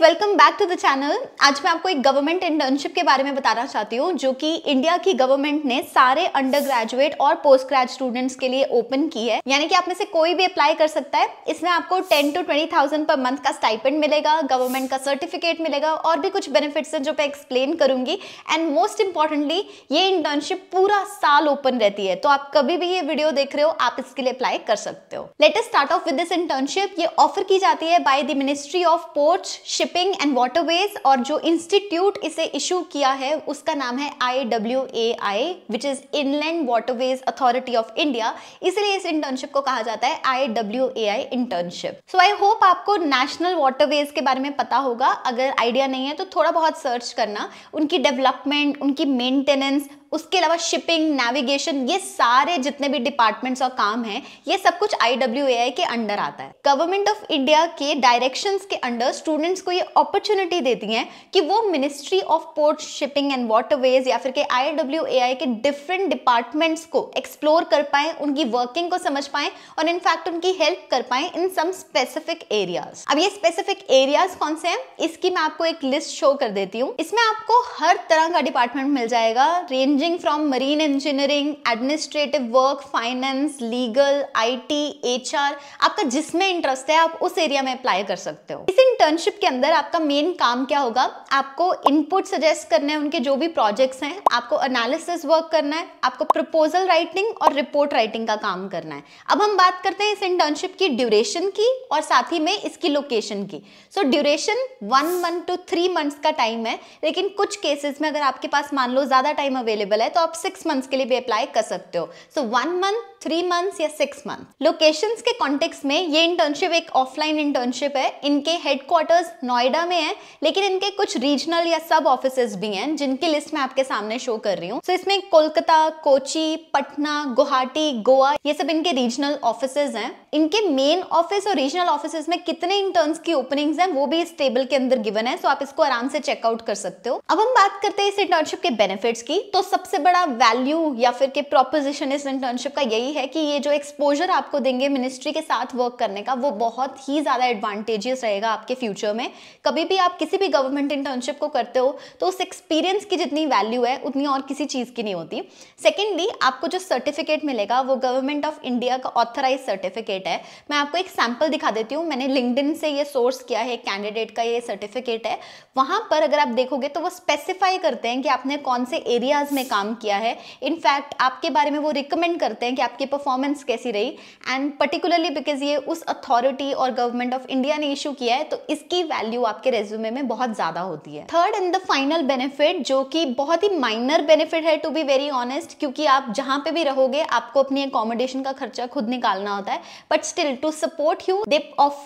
guys welcome back to the channel आज मैं आपको एक गवर्नमेंट इंटर्नशिप के बारे में बताना चाहती हूँ जो कि इंडिया की गवर्नमेंट ने सारे अंडर ग्रेजुएट और पोस्ट ग्रेजुएट स्टूडेंट्स के लिए ओपन की है यानी कि आप में से कोई भी अप्लाई कर सकता है इसमें आपको ten to twenty thousand per month का स्टाइपेंड मिलेगा गवर्नमेंट का सर्टिफिकेट मिलेगा और भी कुछ बेनिफिट्स हैं जो मैं एक्सप्लेन करूंगी एंड मोस्ट इंपॉर्टेंटली ये इंटर्नशिप पूरा साल ओपन रहती है तो आप कभी भी ये वीडियो देख रहे हो आप इसके लिए अप्लाई कर सकते हो latest start off with this internship ये ऑफर की जाती है by the ministry of port shipping and waterways और जो इंस्टीट्यूट इसे इशू किया है उसका नाम है I W A I which is inland waterways authority of India इसलिए इस इंटर्नशिप को कहा जाता है I W A I internship so I hope आपको नेशनल वाटरवेज के बारे में पता होगा अगर आइडिया नहीं है तो थोड़ा बहुत सर्च करना उनकी डेवलपमेंट उनकी मेंटेनेंस उसके अलावा शिपिंग नेविगेशन ये सारे जितने भी डिपार्टमेंट्स और काम हैं ये सब कुछ आई के अंडर आता है गवर्नमेंट ऑफ इंडिया के डायरेक्शन के अंडर स्टूडेंट्स को ये अपॉर्चुनिटी देती है कि वो ministry of port shipping and waterways या फिर के आई के डिफरेंट डिपार्टमेंट्स को एक्सप्लोर कर पाए उनकी वर्किंग को समझ पाए और इनफैक्ट उनकी हेल्प कर पाए इन सम स्पेसिफिक एरियाज अब ये स्पेसिफिक एरियाज कौन से हैं इसकी मैं आपको एक लिस्ट शो कर देती हूँ इसमें आपको हर तरह का डिपार्टमेंट मिल जाएगा range ranging from marine engineering, administrative work, finance, legal, IT, HR, आपका जिसमें इंटरेस्ट है आप उस एरिया में अप्लाई कर सकते हो इस इंटर्नशिप के अंदर आपका मेन काम क्या होगा आपको इनपुट सजेस्ट करने हैं उनके जो भी प्रोजेक्ट्स हैं आपको एनालिसिस वर्क करना है आपको प्रपोजल राइटिंग और रिपोर्ट राइटिंग का काम करना है अब हम बात करते हैं इस इंटर्नशिप की ड्यूरेशन की और साथ ही में इसकी लोकेशन की so duration one month two three months का टाइम है लेकिन कुछ केसेस में अगर आपके पास मान लो ज़्यादा टाइम अवेलेबल अवेलेबल है तो आप सिक्स मंथ्स के लिए भी अप्लाई कर सकते हो so one month three months या सिक्स मंथ लोकेशंस के कॉन्टेक्स में ये इंटर्नशिप एक ऑफलाइन इंटर्नशिप है इनके हेडक्वार्टर्स नोएडा में है लेकिन इनके कुछ रीजनल या सब ऑफिस भी हैं जिनकी लिस्ट मैं आपके सामने शो कर रही हूँ सो so, इसमें कोलकाता कोची पटना गुवाहाटी गोवा ये सब इनके रीजनल ऑफिस हैं इनके मेन ऑफिस और रीजनल ऑफिस में कितने इंटर्न्स की ओपनिंग्स हैं वो भी इस टेबल के अंदर गिवन है सो आप इसको आराम से चेकआउट कर सकते हो अब हम बात करते हैं इस इंटर्नशिप के बेनिफिट्स की तो सबसे बड़ा वैल्यू या फिर के प्रोपोजिशन इस इंटर्नशिप का यही है कि ये जो एक्सपोजर आपको देंगे मिनिस्ट्री के साथ वर्क करने का वो बहुत ही ज़्यादा एडवांटेजियस रहेगा आपके फ्यूचर में कभी भी आप किसी भी गवर्नमेंट इंटर्नशिप को करते हो तो उस एक्सपीरियंस की जितनी वैल्यू है उतनी और किसी चीज़ की नहीं होती सेकेंडली आपको जो सर्टिफिकेट मिलेगा वो गवर्नमेंट ऑफ इंडिया का ऑथराइज सर्टिफिकेट सर्टिफिकेट है मैं आपको एक सैम्पल दिखा देती हूँ मैंने लिंकडिन से ये सोर्स किया है कैंडिडेट का ये सर्टिफिकेट है वहाँ पर अगर आप देखोगे तो वो स्पेसिफाई करते हैं कि आपने कौन से एरियाज में काम किया है इनफैक्ट आपके बारे में वो रिकमेंड करते हैं कि आपकी परफॉर्मेंस कैसी रही एंड पर्टिकुलरली बिकॉज ये उस अथॉरिटी और गवर्नमेंट ऑफ इंडिया ने इशू किया है तो इसकी वैल्यू आपके रेज्यूमे में बहुत ज़्यादा होती है third and the final benefit जो कि बहुत ही माइनर बेनिफिट है टू बी वेरी ऑनेस्ट क्योंकि आप जहाँ पे भी रहोगे आपको अपनी अकोमोडेशन का खर्चा खुद निकालना होता है still but still to support you they off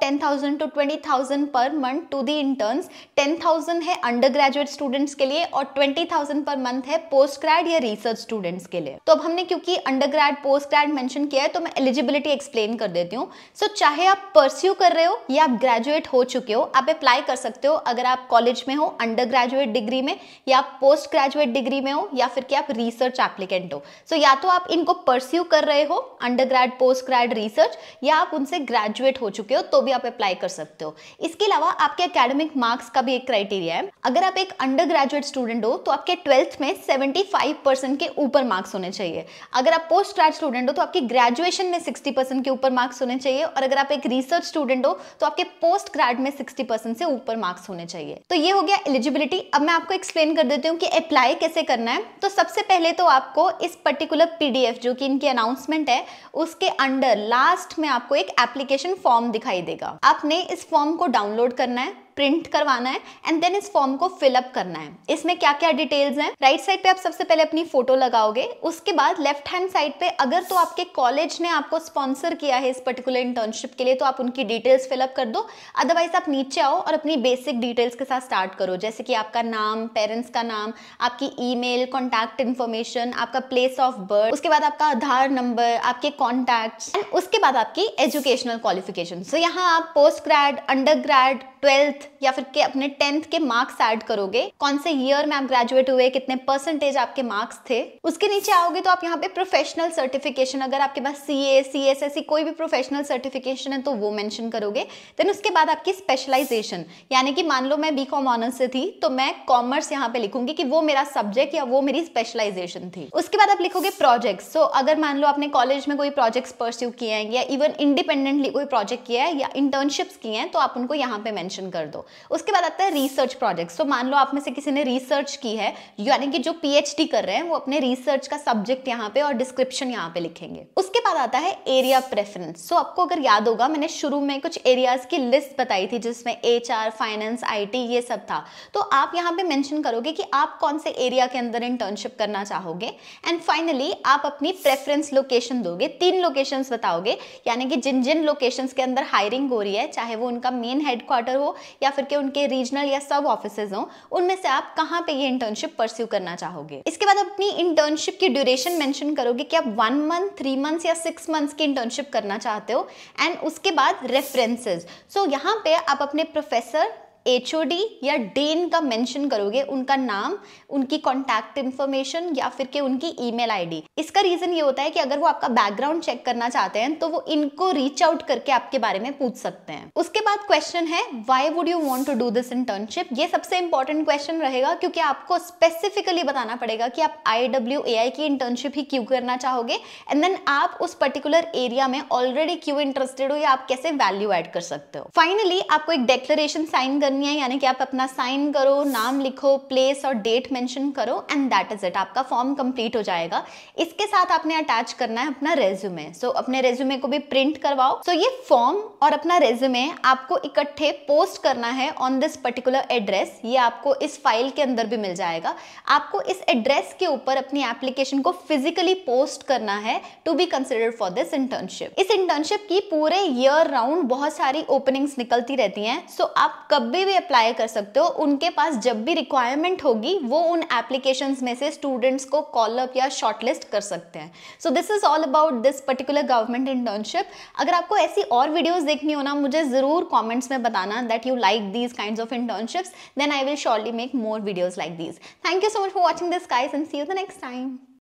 ten thousand to twenty thousand per month to the the ten thousand है अंडर ग्रेजुएट स्टूडेंट्स के लिए और ट्वेंटी थाउजेंड पर मंथ है पोस्ट ग्रेड या रिसर्च स्टूडेंट्स के लिए तो अब हमने क्योंकि अंडरग्रेड पोस्ट ग्रेड मेंशन किया है तो मैं एलिजिबिलिटी एक्सप्लेन कर देती हूँ सो so, चाहे आप परस्यू कर रहे हो या आप ग्रेजुएट हो चुके हो आप अप्लाई कर सकते हो अगर आप कॉलेज में हो अंडर ग्रेजुएट डिग्री में या पोस्ट ग्रेजुएट डिग्री में हो या फिर क्या आप रिसर्च एप्लीकेंट हो सो so, या तो आप इनको परस्यू कर रहे हो under grad post post grad research या आप उनसे ग्रेजुएट हो चुके हो तो भी आप अप्लाई कर सकते हो इसके अलावा आपके अकेडमिक मार्क्स का भी एक क्राइटेरिया है अगर आप एक अंडर ग्रेजुएट स्टूडेंट हो तो आपके ट्वेल्थ में सेवेंटी के ऊपर मार्क्स होने चाहिए अगर आप पोस्ट ग्रेड स्टूडेंट हो तो आपकी ग्रेजुएशन में सिक्सटी के ऊपर मार्क्स होने चाहिए और अगर आप एक रिसर्च स्टूडेंट हो तो आपके पोस्ट ग्रेड में सिक्सटी से ऊपर मार्क्स होने चाहिए तो ये हो गया एलिजिबिलिटी अब मैं आपको एक्सप्लेन कर देती हूँ कि अप्लाई कैसे करना है तो सबसे पहले तो आपको इस पर्टिकुलर पीडीएफ जो कि इनकी अनाउंसमेंट है उसके अंडर लास्ट में आपको एक एप्लीकेशन फॉर्म दिखाई देगा आपने इस फॉर्म को डाउनलोड करना है प्रिंट करवाना है एंड देन इस फॉर्म को फिलअप करना है इसमें क्या क्या डिटेल्स हैं राइट साइड पे आप सबसे पहले अपनी फोटो लगाओगे उसके बाद लेफ्ट हैंड साइड पे अगर तो आपके कॉलेज ने आपको स्पॉन्सर किया है इस पर्टिकुलर इंटर्नशिप के लिए तो आप उनकी डिटेल्स फिलअप कर दो अदरवाइज आप नीचे आओ और अपनी बेसिक डिटेल्स के साथ स्टार्ट करो जैसे कि आपका नाम पेरेंट्स का नाम आपकी ई मेल कॉन्टैक्ट इन्फॉर्मेशन आपका प्लेस ऑफ बर्थ उसके बाद आपका आधार नंबर आपके कॉन्टैक्ट एंड उसके बाद आपकी एजुकेशनल क्वालिफिकेशन सो यहाँ आप post grad under grad twelfth या फिर के अपने टेंथ के मार्क्स ऐड करोगे कौन से ईयर में आप ग्रेजुएट हुए कितने परसेंटेज आपके मार्क्स थे उसके नीचे आओगे तो आप यहाँ पे प्रोफेशनल सर्टिफिकेशन अगर आपके पास सी ए सी एस सी कोई भी प्रोफेशनल सर्टिफिकेशन है तो वो मैंशन करोगे देन उसके बाद आपकी स्पेशलाइजेशन यानी कि मान लो मैं बी कॉम ऑनर्स से थी तो मैं कॉमर्स यहाँ पे लिखूंगी कि वो मेरा सब्जेक्ट या वो मेरी स्पेशलाइजेशन थी उसके बाद आप लिखोगे प्रोजेक्ट्स तो अगर मान लो आपने कॉलेज में कोई प्रोजेक्ट्स परस्यू किए हैं या इवन इंडिपेंडेंटली कोई प्रोजेक्ट किया है या इंटर्नशिप्स किए हैं तो आप उनको यहाँ पे मैं मेंशन कर दो उसके बाद आता है रिसर्च प्रोजेक्ट तो मान लो आप में से किसी ने रिसर्च की है यानी कि जो पीएचडी कर रहे हैं वो अपने रिसर्च का सब्जेक्ट यहाँ पे और डिस्क्रिप्शन यहाँ पे लिखेंगे उसके बाद आता है एरिया प्रेफरेंस सो आपको अगर याद होगा मैंने शुरू में कुछ एरियाज की लिस्ट बताई थी जिसमें एच फाइनेंस आई ये सब था तो आप यहाँ पे मैंशन करोगे कि आप कौन से एरिया के अंदर इंटर्नशिप करना चाहोगे एंड फाइनली आप अपनी प्रेफरेंस लोकेशन दोगे तीन लोकेशन बताओगे यानी कि जिन जिन लोकेशन के अंदर हायरिंग हो रही है चाहे वो उनका मेन हेडक्वार्टर हो या फिर के उनके रीजनल या सब ऑफिस हो उनमें से आप कहाँ पे ये इंटर्नशिप परस्यू करना चाहोगे इसके बाद अपनी इंटर्नशिप की ड्यूरेशन मेंशन करोगे कि आप वन मंथ थ्री मंथ्स या सिक्स मंथ्स की इंटर्नशिप करना चाहते हो एंड उसके बाद रेफरेंसेज सो so, यहाँ पे आप अपने प्रोफेसर एच या डेन का मेंशन करोगे उनका नाम उनकी कॉन्टैक्ट इन्फॉर्मेशन या फिर के उनकी ईमेल आईडी इसका रीज़न ये होता है कि अगर वो आपका बैकग्राउंड चेक करना चाहते हैं तो वो इनको रीच आउट करके आपके बारे में पूछ सकते हैं उसके बाद क्वेश्चन है why would you want to do this internship ये सबसे इंपॉर्टेंट क्वेश्चन रहेगा क्योंकि आपको स्पेसिफिकली बताना पड़ेगा कि आप आई डब्ल्यू ए आई की इंटर्नशिप ही क्यों करना चाहोगे एंड देन आप उस पर्टिकुलर एरिया में ऑलरेडी क्यों इंटरेस्टेड हो या आप कैसे वैल्यू एड कर सकते हो फाइनली आपको एक डेक्लरेशन साइन कर करनी है यानी कि आप अपना साइन करो नाम लिखो प्लेस और डेट मेंशन करो एंड दैट इज़ इट आपका फॉर्म कंप्लीट हो जाएगा इसके साथ आपने अटैच करना है अपना रेज्यूमे सो so, अपने रेज्यूमे को भी प्रिंट करवाओ सो so, ये फॉर्म और अपना रेज्यूमे आपको इकट्ठे पोस्ट करना है ऑन दिस पर्टिकुलर एड्रेस ये आपको इस फाइल के अंदर भी मिल जाएगा आपको इस एड्रेस के ऊपर अपनी एप्लीकेशन को फिजिकली पोस्ट करना है to be consider for this internship इस इंटर्नशिप की पूरे ईयर राउंड बहुत सारी ओपनिंग्स निकलती रहती हैं सो so, आप कब भी कभी भी अप्लाई कर सकते हो उनके पास जब भी रिक्वायरमेंट होगी वो उन एप्लीकेशन में से स्टूडेंट्स को कॉलअप या शॉर्टलिस्ट कर सकते हैं so this is all about this particular government internship अगर आपको ऐसी और वीडियोज देखनी हो ना मुझे ज़रूर कॉमेंट्स में बताना that you like these kind of internships then I will surely make more videos like these thank you so much for watching this guys and see you the next time